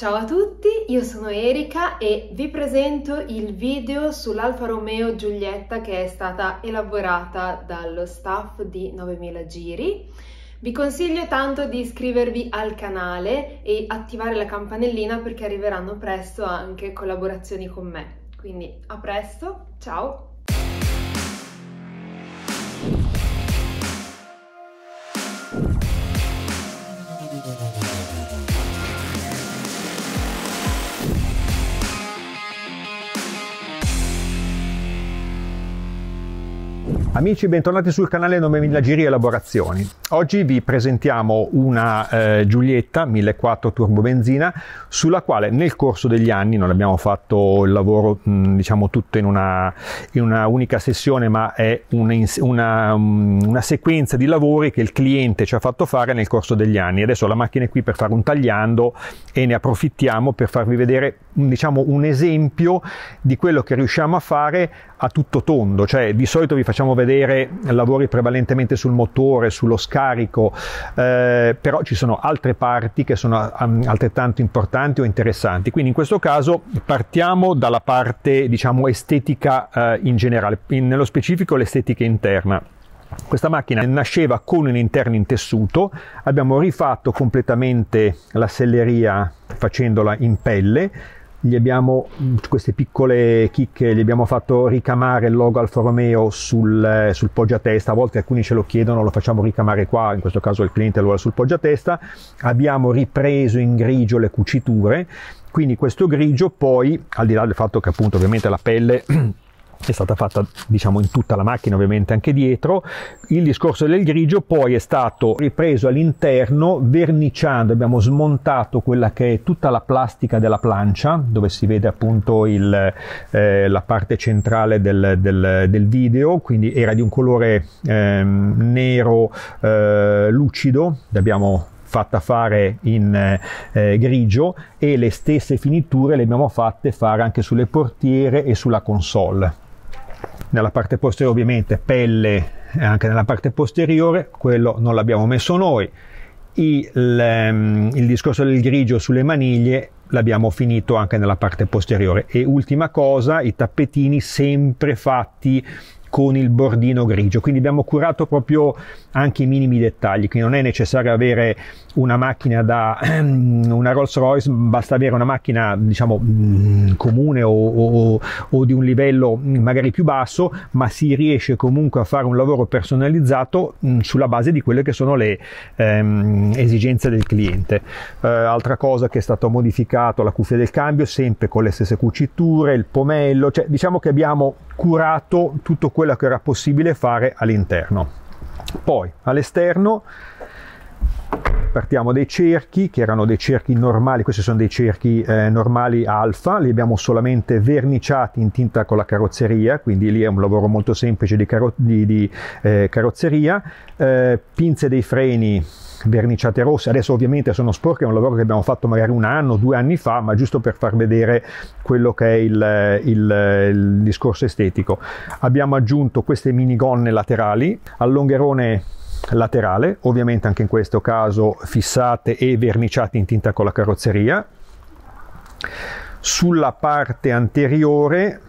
Ciao a tutti, io sono Erika e vi presento il video sull'Alfa Romeo Giulietta che è stata elaborata dallo staff di 9000 Giri. Vi consiglio tanto di iscrivervi al canale e attivare la campanellina perché arriveranno presto anche collaborazioni con me. Quindi a presto, ciao! Amici, bentornati sul canale 9000 Giri Elaborazioni. Oggi vi presentiamo una eh, Giulietta 1.4 turbobenzina sulla quale nel corso degli anni, non abbiamo fatto il lavoro mh, diciamo tutto in una, in una, unica sessione ma è una, una, una, sequenza di lavori che il cliente ci ha fatto fare nel corso degli anni. Adesso la macchina è qui per fare un tagliando e ne approfittiamo per farvi vedere diciamo, un esempio di quello che riusciamo a fare a tutto tondo, cioè di solito vi facciamo facciamo vedere lavori prevalentemente sul motore, sullo scarico, eh, però ci sono altre parti che sono ehm, altrettanto importanti o interessanti. Quindi in questo caso partiamo dalla parte diciamo estetica eh, in generale, in, nello specifico l'estetica interna. Questa macchina nasceva con un interno in tessuto, abbiamo rifatto completamente la selleria facendola in pelle, gli abbiamo mm, queste piccole chicche gli abbiamo fatto ricamare il logo Alfa Romeo sul, eh, sul poggiatesta a volte alcuni ce lo chiedono lo facciamo ricamare qua in questo caso il cliente lo vuole sul poggiatesta abbiamo ripreso in grigio le cuciture quindi questo grigio poi al di là del fatto che appunto ovviamente la pelle è stata fatta diciamo in tutta la macchina ovviamente anche dietro il discorso del grigio poi è stato ripreso all'interno verniciando abbiamo smontato quella che è tutta la plastica della plancia dove si vede appunto il, eh, la parte centrale del, del, del, video quindi era di un colore eh, nero eh, lucido l'abbiamo fatta fare in eh, grigio e le stesse finiture le abbiamo fatte fare anche sulle portiere e sulla console nella parte posteriore ovviamente pelle eh, anche nella parte posteriore, quello non l'abbiamo messo noi. Il, ehm, il discorso del grigio sulle maniglie l'abbiamo finito anche nella parte posteriore. E ultima cosa, i tappetini sempre fatti con il bordino grigio quindi abbiamo curato proprio anche i minimi dettagli quindi non è necessario avere una macchina da ehm, una Rolls Royce basta avere una macchina diciamo mm, comune o, o, o di un livello mm, magari più basso ma si riesce comunque a fare un lavoro personalizzato mm, sulla base di quelle che sono le ehm, esigenze del cliente eh, altra cosa che è stato modificato la cuffia del cambio sempre con le stesse cuciture il pomello cioè diciamo che abbiamo curato tutto quello che era possibile fare all'interno. Poi all'esterno partiamo dai cerchi che erano dei cerchi normali questi sono dei cerchi eh, normali alfa li abbiamo solamente verniciati in tinta con la carrozzeria quindi lì è un lavoro molto semplice di, caro- di, di eh, carrozzeria eh, pinze dei freni verniciate rosse adesso ovviamente sono sporche è un lavoro che abbiamo fatto magari un anno due anni fa ma giusto per far vedere quello che è il, il, il discorso estetico abbiamo aggiunto queste minigonne laterali allungherone laterale, ovviamente anche in questo caso fissate e verniciate in tinta con la carrozzeria. Sulla parte anteriore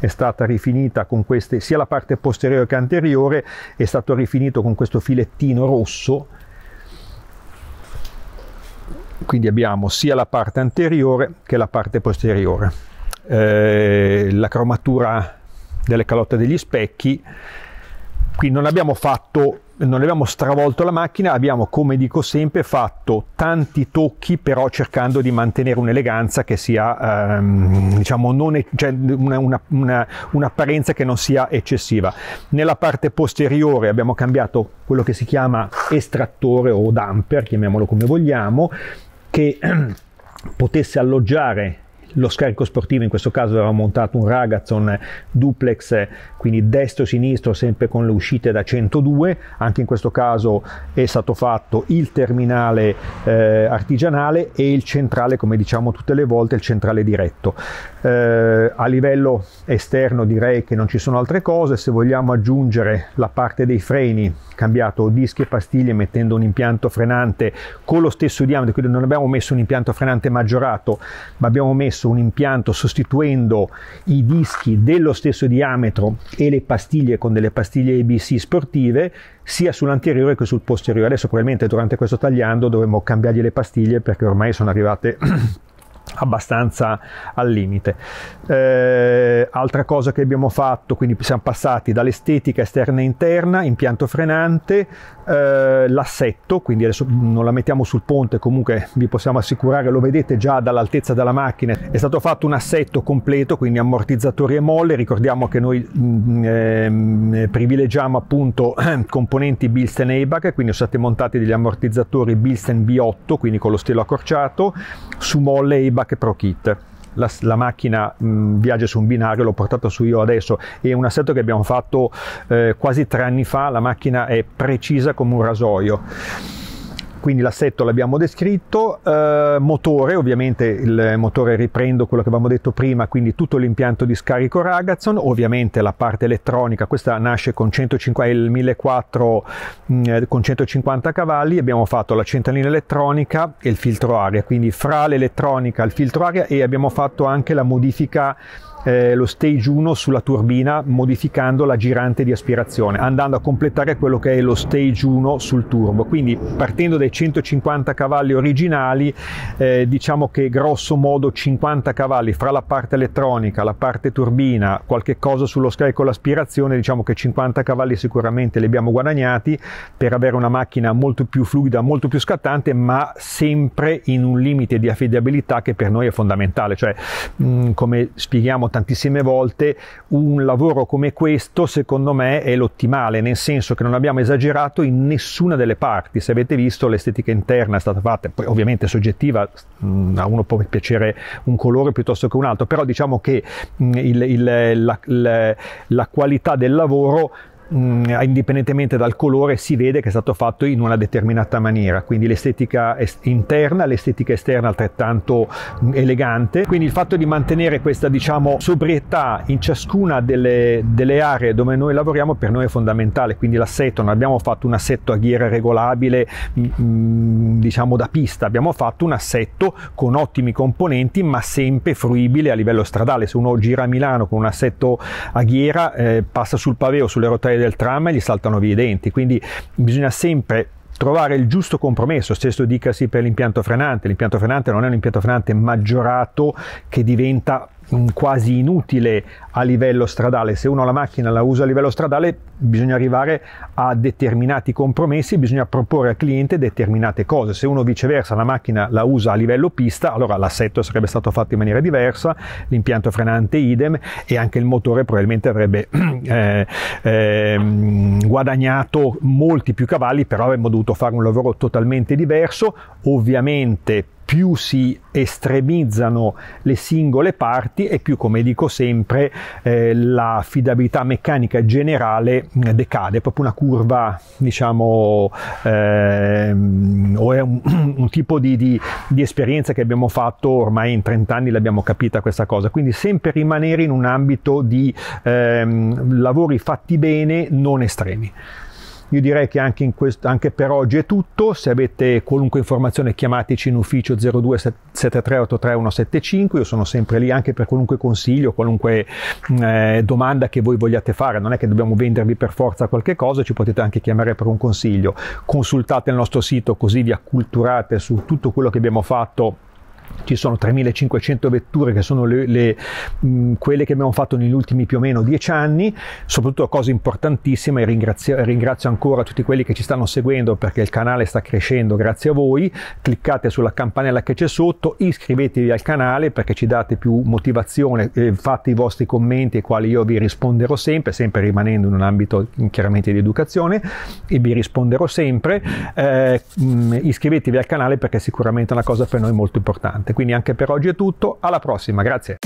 è stata rifinita con queste, sia la parte posteriore che anteriore è stato rifinito con questo filettino rosso. Quindi abbiamo sia la parte anteriore che la parte posteriore. Eh, la cromatura delle calotte degli specchi qui non abbiamo fatto, non abbiamo stravolto la macchina, abbiamo come dico sempre fatto tanti tocchi però cercando di mantenere un'eleganza che sia ehm, diciamo non, cioè una, una, una, un'apparenza che non sia eccessiva. Nella parte posteriore abbiamo cambiato quello che si chiama estrattore o damper, chiamiamolo come vogliamo, che potesse alloggiare lo scarico sportivo, in questo caso aveva montato un Ragazon duplex, quindi destro-sinistro, sempre con le uscite da 102, anche in questo caso è stato fatto il terminale eh, artigianale e il centrale, come diciamo tutte le volte, il centrale diretto. Eh, a livello esterno direi che non ci sono altre cose, se vogliamo aggiungere la parte dei freni, cambiato dischi e pastiglie mettendo un impianto frenante con lo stesso diametro, quindi non abbiamo messo un impianto frenante maggiorato, ma abbiamo messo stesso un impianto sostituendo i dischi dello stesso diametro e le pastiglie con delle pastiglie ABC sportive sia sull'anteriore che sul posteriore. Adesso probabilmente durante questo tagliando dovremmo cambiargli le pastiglie perché ormai sono arrivate abbastanza al limite. Eh, altra cosa che abbiamo fatto, quindi siamo passati dall'estetica esterna e interna, impianto frenante, eh, l'assetto, quindi adesso non la mettiamo sul ponte, comunque vi possiamo assicurare, lo vedete già dall'altezza della macchina, è stato fatto un assetto completo, quindi ammortizzatori e molle, ricordiamo che noi eh, privilegiamo appunto componenti Bilstein Eibach, quindi sono stati montati degli ammortizzatori Bilstein B8, quindi con lo stelo accorciato, su molle Eibach Spark Pro Kit. La, la, macchina mh, viaggia su un binario, l'ho portato su io adesso, è un assetto che abbiamo fatto eh, quasi tre anni fa, la macchina è precisa come un rasoio. Quindi l'assetto l'abbiamo descritto, eh, motore, ovviamente il motore riprendo quello che avevamo detto prima, quindi tutto l'impianto di scarico Ragazzon, ovviamente la parte elettronica, questa nasce con 150, il 1004 mh, mm, eh, con 150 cavalli, abbiamo fatto la centralina elettronica e il filtro aria, quindi fra l'elettronica, e il filtro aria e abbiamo fatto anche la modifica eh, lo stage 1 sulla turbina modificando la girante di aspirazione, andando a completare quello che è lo stage 1 sul turbo. Quindi partendo dai 150 cavalli originali, eh, diciamo che grosso modo 50 cavalli fra la parte elettronica, la parte turbina, qualche cosa sullo scarico l'aspirazione, diciamo che 50 cavalli sicuramente li abbiamo guadagnati per avere una macchina molto più fluida, molto più scattante, ma sempre in un limite di affidabilità che per noi è fondamentale, cioè mh, come spieghiamo tantissime volte, un lavoro come questo secondo me è l'ottimale, nel senso che non abbiamo esagerato in nessuna delle parti. Se avete visto l'estetica interna è stata fatta, poi ovviamente soggettiva, mm, a uno può piacere un colore piuttosto che un altro, però diciamo che mm, il, il, la, la, la qualità del lavoro mh, mm, indipendentemente dal colore si vede che è stato fatto in una determinata maniera, quindi l'estetica est- interna, l'estetica esterna altrettanto mh, mm, elegante, quindi il fatto di mantenere questa diciamo sobrietà in ciascuna delle, delle aree dove noi lavoriamo per noi è fondamentale, quindi l'assetto, non abbiamo fatto un assetto a ghiera regolabile mh, mm, diciamo da pista, abbiamo fatto un assetto con ottimi componenti ma sempre fruibile a livello stradale, se uno gira a Milano con un assetto a ghiera eh, passa sul paveo, sulle rotaie del tram e gli saltano via i denti, quindi bisogna sempre trovare il giusto compromesso, stesso dicasi per l'impianto frenante, l'impianto frenante non è un impianto frenante maggiorato che diventa quasi inutile a livello stradale. Se uno la macchina la usa a livello stradale bisogna arrivare a determinati compromessi, bisogna proporre al cliente determinate cose. Se uno viceversa la macchina la usa a livello pista, allora l'assetto sarebbe stato fatto in maniera diversa, l'impianto frenante idem e anche il motore probabilmente avrebbe eh, eh, guadagnato molti più cavalli, però avremmo dovuto fare un lavoro totalmente diverso. Ovviamente più si estremizzano le singole parti e più, come dico sempre, eh, la fidabilità meccanica generale mm, decade. È proprio una curva, diciamo, eh, o è un, un tipo di, di, di, esperienza che abbiamo fatto ormai in 30 anni, l'abbiamo capita questa cosa. Quindi sempre rimanere in un ambito di eh, lavori fatti bene, non estremi. Io direi che anche, questo, anche, per oggi è tutto. Se avete qualunque informazione chiamateci in ufficio 0273 7383175. Io sono sempre lì anche per qualunque consiglio, qualunque mm, eh, domanda che voi vogliate fare. Non è che dobbiamo vendervi per forza qualche cosa, ci potete anche chiamare per un consiglio. Consultate il nostro sito così vi acculturate su tutto quello che abbiamo fatto ci sono 3.500 vetture che sono le, le, mh, quelle che abbiamo fatto negli ultimi più o meno 10 anni, soprattutto cose importantissime, ringrazio, ringrazio ancora tutti quelli che ci stanno seguendo perché il canale sta crescendo grazie a voi, cliccate sulla campanella che c'è sotto, iscrivetevi al canale perché ci date più motivazione, eh, fate i vostri commenti ai quali io vi risponderò sempre, sempre rimanendo in un ambito chiaramente di educazione e vi risponderò sempre, eh, mh, iscrivetevi al canale perché è sicuramente una cosa per noi molto importante importante. Quindi anche per oggi è tutto, alla prossima, grazie.